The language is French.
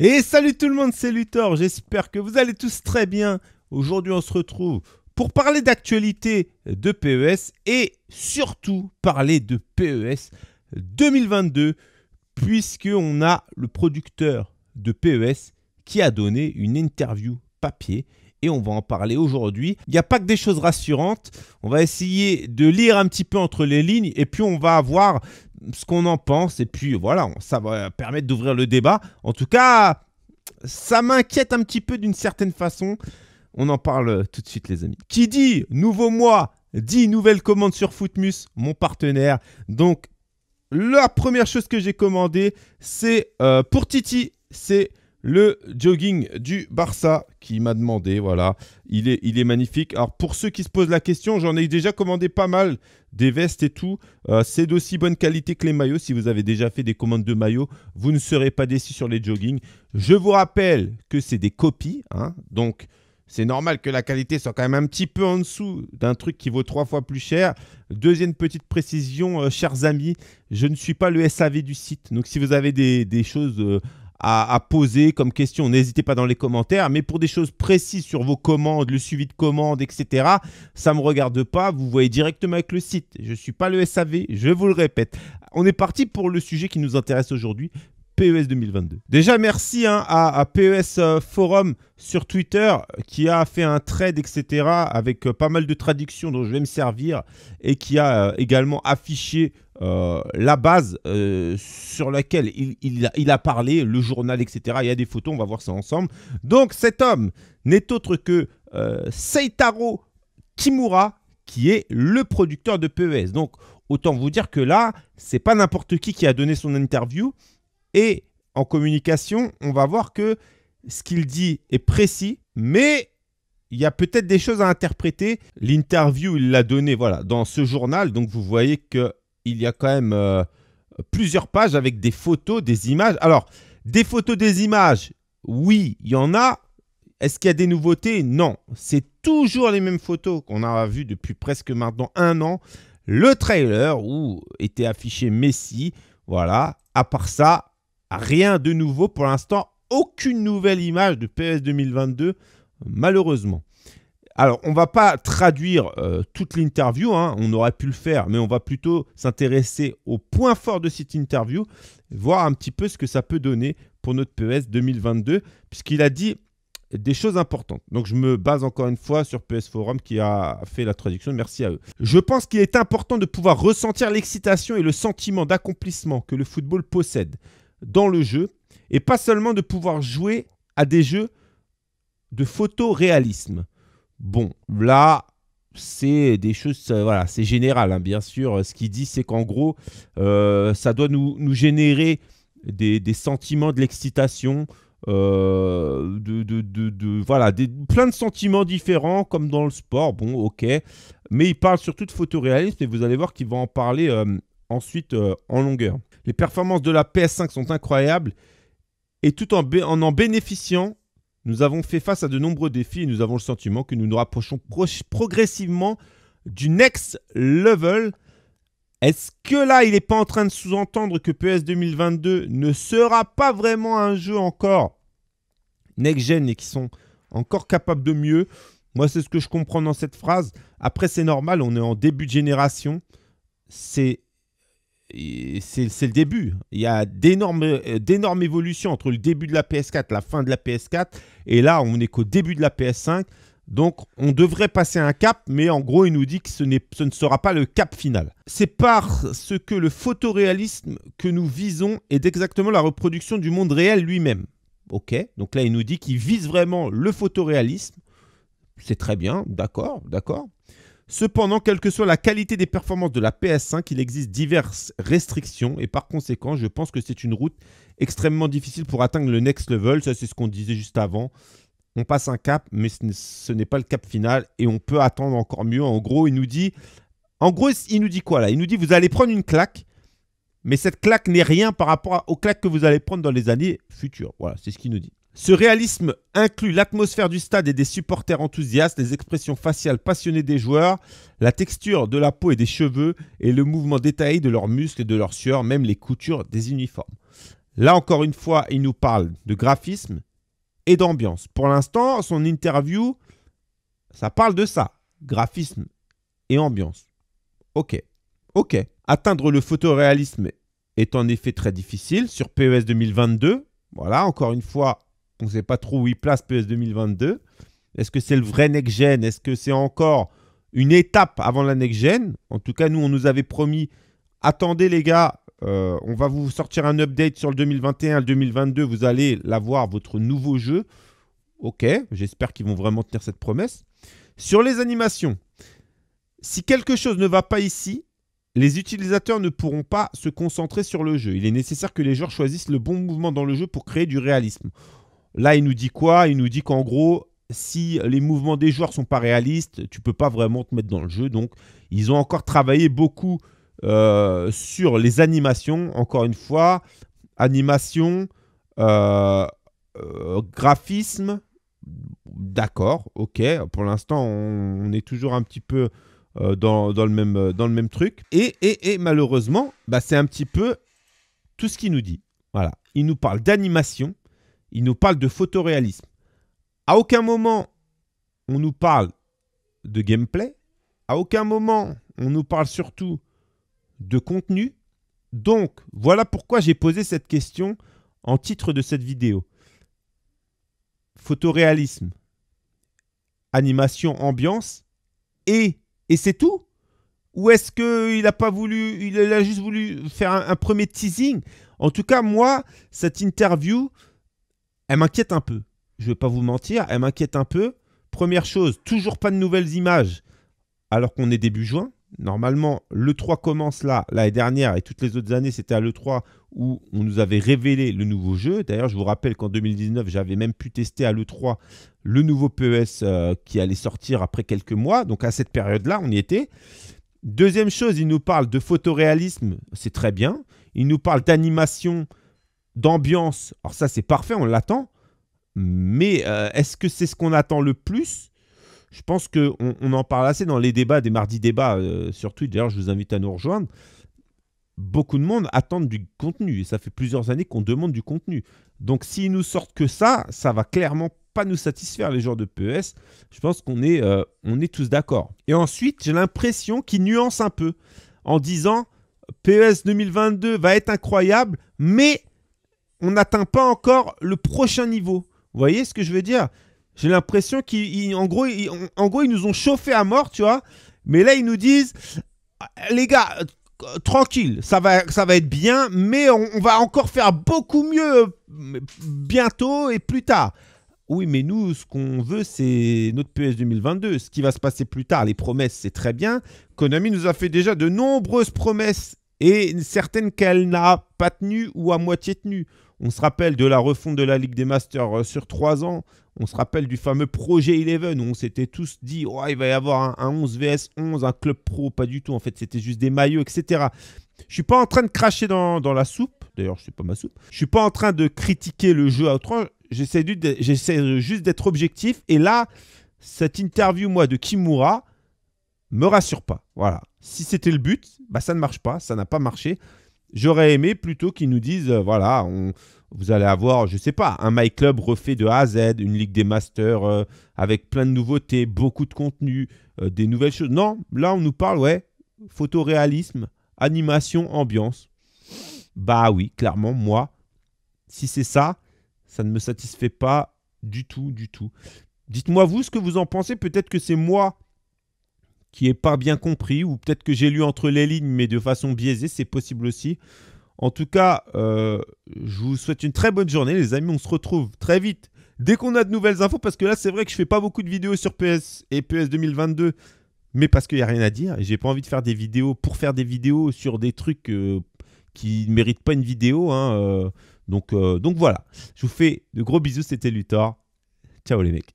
Et salut tout le monde, c'est Luthor, j'espère que vous allez tous très bien. Aujourd'hui on se retrouve pour parler d'actualité de PES et surtout parler de PES 2022 puisqu'on a le producteur de PES qui a donné une interview papier et on va en parler aujourd'hui. Il n'y a pas que des choses rassurantes, on va essayer de lire un petit peu entre les lignes et puis on va voir ce qu'on en pense et puis voilà, ça va permettre d'ouvrir le débat. En tout cas, ça m'inquiète un petit peu d'une certaine façon. On en parle tout de suite les amis. Qui dit nouveau mois dit nouvelle commande sur Footmus, mon partenaire. Donc la première chose que j'ai commandée, c'est euh, pour Titi, c'est le jogging du Barça qui m'a demandé. Voilà, il est, il est magnifique. Alors, pour ceux qui se posent la question, j'en ai déjà commandé pas mal des vestes et tout. Euh, c'est d'aussi bonne qualité que les maillots. Si vous avez déjà fait des commandes de maillots, vous ne serez pas déçus sur les joggings. Je vous rappelle que c'est des copies. Hein, donc, c'est normal que la qualité soit quand même un petit peu en dessous d'un truc qui vaut trois fois plus cher. Deuxième petite précision, euh, chers amis, je ne suis pas le SAV du site. Donc si vous avez des, choses euh, à, poser comme question. N'hésitez pas dans les commentaires, mais pour des choses précises sur vos commandes, le suivi de commandes, etc., ça ne me regarde pas, vous voyez directement avec le site. Je ne suis pas le SAV, je vous le répète. On est parti pour le sujet qui nous intéresse aujourd'hui, PES 2022. Déjà, merci hein, à, PES euh, Forum sur Twitter qui a fait un trade, etc., avec euh, pas mal de traductions dont je vais me servir et qui a euh, également affiché la base sur laquelle il, a, il, a, parlé, le journal, etc. Il y a des photos, on va voir ça ensemble. Donc, cet homme n'est autre que Seitaro Kimura qui est le producteur de PES. Donc, autant vous dire que là, c'est pas n'importe qui qui a donné son interview. Et en communication, on va voir que ce qu'il dit est précis, mais il y a peut-être des choses à interpréter. L'interview, il l'a donné voilà, dans ce journal, donc vous voyez qu'il y a quand même euh, plusieurs pages avec des photos, des images. Alors, des photos, des images, oui, il y en a. Est-ce qu'il y a des nouveautés Non, c'est toujours les mêmes photos qu'on a vues depuis presque maintenant un an. Le trailer où était affiché Messi, voilà. À part ça, Rien de nouveau pour l'instant, aucune nouvelle image de PS 2022, malheureusement. Alors, on ne va pas traduire euh, toute l'interview, hein. on aurait pu le faire, mais on va plutôt s'intéresser aux points forts de cette interview, voir un petit peu ce que ça peut donner pour notre PS 2022, puisqu'il a dit des choses importantes. Donc je me base encore une fois sur PS Forum qui a fait la traduction, merci à eux. Je pense qu'il est important de pouvoir ressentir l'excitation et le sentiment d'accomplissement que le football possède dans le jeu et pas seulement de pouvoir jouer à des jeux de photoréalisme. Bon, là, c'est des choses, euh, voilà, c'est général, hein. bien sûr. Ce qu'il dit, c'est qu'en gros, euh, ça doit nous, générer des, sentiments de l'excitation, euh, de, de, voilà, des, plein de sentiments différents, comme dans le sport. Bon, ok. Mais il parle surtout de photoréalisme et vous allez voir qu'il va en parler ensuite en longueur. Les performances de la PS5 sont incroyables et tout en, en, bénéficiant, nous avons fait face à de nombreux défis et nous avons le sentiment que nous nous rapprochons progressivement du next level. Est-ce que là, il n'est pas en train de sous-entendre que PS 2022 ne sera pas vraiment un jeu encore next-gen et qui sont encore capables de mieux Moi, c'est ce que je comprends dans cette phrase. Après, c'est normal, on est en début de génération. C'est c'est le début. Il y a d'énormes euh, évolutions entre le début de la PS4, la fin de la PS4, et là, on n'est qu'au début de la PS5. Donc, on devrait passer un cap, mais en gros, il nous dit que ce, ce ne sera pas le cap final. C'est parce ce que le photoréalisme que nous visons est exactement la reproduction du monde réel lui-même. Ok, donc là, il nous dit qu'il vise vraiment le photoréalisme. C'est très bien, d'accord, d'accord. Cependant, quelle que soit la qualité des performances de la PS5, il existe diverses restrictions et par conséquent, je pense que c'est une route extrêmement difficile pour atteindre le next level. Ça, c'est ce qu'on disait juste avant. On passe un cap, mais ce n'est pas le cap final et on peut attendre encore mieux. En gros, il nous dit, en gros, il nous dit quoi là Il nous dit vous allez prendre une claque, mais cette claque n'est rien par rapport aux claques que vous allez prendre dans les années futures. Voilà, c'est ce qu'il nous dit. Ce réalisme inclut l'atmosphère du stade et des supporters enthousiastes, les expressions faciales passionnées des joueurs, la texture de la peau et des cheveux et le mouvement détaillé de leurs muscles et de leurs sueur, même les coutures des uniformes. Là encore une fois, il nous parle de graphisme et d'ambiance. Pour l'instant, son interview, ça parle de ça, graphisme et ambiance. Ok, ok. Atteindre le photoréalisme est en effet très difficile sur PES 2022. Voilà, encore une fois, on ne sait pas trop où il place PS 2022. Est-ce que c'est le vrai next-gen Est-ce que c'est encore une étape avant la next-gen En tout cas, nous, on nous avait promis, attendez les gars, euh, on va vous sortir un update sur le 2021, le 2022, vous allez l'avoir, votre nouveau jeu. Ok, j'espère qu'ils vont vraiment tenir cette promesse. Sur les animations, si quelque chose ne va pas ici, les utilisateurs ne pourront pas se concentrer sur le jeu. Il est nécessaire que les joueurs choisissent le bon mouvement dans le jeu pour créer du réalisme. Là, il nous dit quoi Il nous dit qu'en gros, si les mouvements des joueurs sont pas réalistes, tu peux pas vraiment te mettre dans le jeu. Donc, ils ont encore travaillé beaucoup euh, sur les animations. Encore une fois, animation, euh, euh, graphisme, d'accord, ok. Pour l'instant, on, est toujours un petit peu dans, le même, dans le même truc. Et, malheureusement, bah, c'est un petit peu tout ce qu'il nous dit. Voilà, il nous parle d'animation il nous parle de photoréalisme. À aucun moment on nous parle de gameplay, à aucun moment on nous parle surtout de contenu. Donc voilà pourquoi j'ai posé cette question en titre de cette vidéo. Photoréalisme, animation, ambiance, et, et c'est tout Ou est-ce qu'il n'a pas voulu, il a juste voulu faire un premier teasing En tout cas, moi, cette interview, elle m'inquiète un peu. Je ne vais pas vous mentir, elle m'inquiète un peu. Première chose, toujours pas de nouvelles images alors qu'on est début juin. Normalement, l'E3 commence là, l'année dernière, et toutes les autres années, c'était à l'E3 où on nous avait révélé le nouveau jeu. D'ailleurs, je vous rappelle qu'en 2019, j'avais même pu tester à l'E3 le nouveau PES euh, qui allait sortir après quelques mois. Donc à cette période-là, on y était. Deuxième chose, il nous parle de photoréalisme, c'est très bien. Il nous parle d'animation d'ambiance. Alors ça, c'est parfait, on l'attend. Mais euh, est-ce que c'est ce qu'on attend le plus Je pense qu'on on en parle assez dans les débats, des mardis débats euh, sur Twitch. D'ailleurs, je vous invite à nous rejoindre. Beaucoup de monde attend du contenu. Et ça fait plusieurs années qu'on demande du contenu. Donc s'ils nous sortent que ça, ça va clairement pas nous satisfaire les joueurs de PES. Je pense qu'on est, euh, on est tous d'accord. Et ensuite, j'ai l'impression qu'ils nuancent un peu en disant PES 2022 va être incroyable, mais on n'atteint pas encore le prochain niveau. Vous voyez ce que je veux dire J'ai l'impression qu'en gros, ils, en gros, nous ont chauffé à mort, tu vois. Mais là, ils nous disent, ah, les gars, euh, tranquille, ça va, ça va être bien, mais on, on va encore faire beaucoup mieux euh, bientôt et plus tard. Oui, mais nous, ce qu'on veut, c'est notre PS 2022. Ce qui va se passer plus tard, les promesses, c'est très bien. Konami nous a fait déjà de nombreuses promesses et certaines qu'elle n'a pas tenues ou à moitié tenues. On se rappelle de la refonte de la Ligue des Masters euh, sur trois ans. On se rappelle du fameux projet 11 où on s'était tous dit oh, il va y avoir un, 11 vs 11, un club pro. Pas du tout. En fait, c'était juste des maillots, etc. Je suis pas en train de cracher dans, la soupe. D'ailleurs, je suis pas ma soupe. Je suis pas en train de critiquer le jeu à outrance. J'essaie juste d'être objectif. Et là, cette interview, moi, de Kimura, me rassure pas. Voilà. Si c'était le but, bah ça ne marche pas, ça n'a pas marché. J'aurais aimé plutôt qu'ils nous disent, euh, voilà, vous allez avoir, je ne sais pas, un My Club refait de A à Z, une Ligue des Masters euh, avec plein de nouveautés, beaucoup de contenu, euh, des nouvelles choses. Non, là on nous parle, ouais, photoréalisme, animation, ambiance. Bah oui, clairement, moi, si c'est ça, ça ne me satisfait pas du tout, du tout. Dites-moi vous ce que vous en pensez, peut-être que c'est moi qui n'est pas bien compris, ou peut-être que j'ai lu entre les lignes, mais de façon biaisée, c'est possible aussi. En tout cas, euh, je vous souhaite une très bonne journée, les amis. On se retrouve très vite dès qu'on a de nouvelles infos, parce que là, c'est vrai que je ne fais pas beaucoup de vidéos sur PS et PS 2022, mais parce qu'il n'y a rien à dire. J'ai pas envie de faire des vidéos pour faire des vidéos sur des trucs euh, qui ne méritent pas une vidéo. Hein, euh. donc voilà. Je vous fais de gros bisous. C'était Luthor. Ciao les mecs.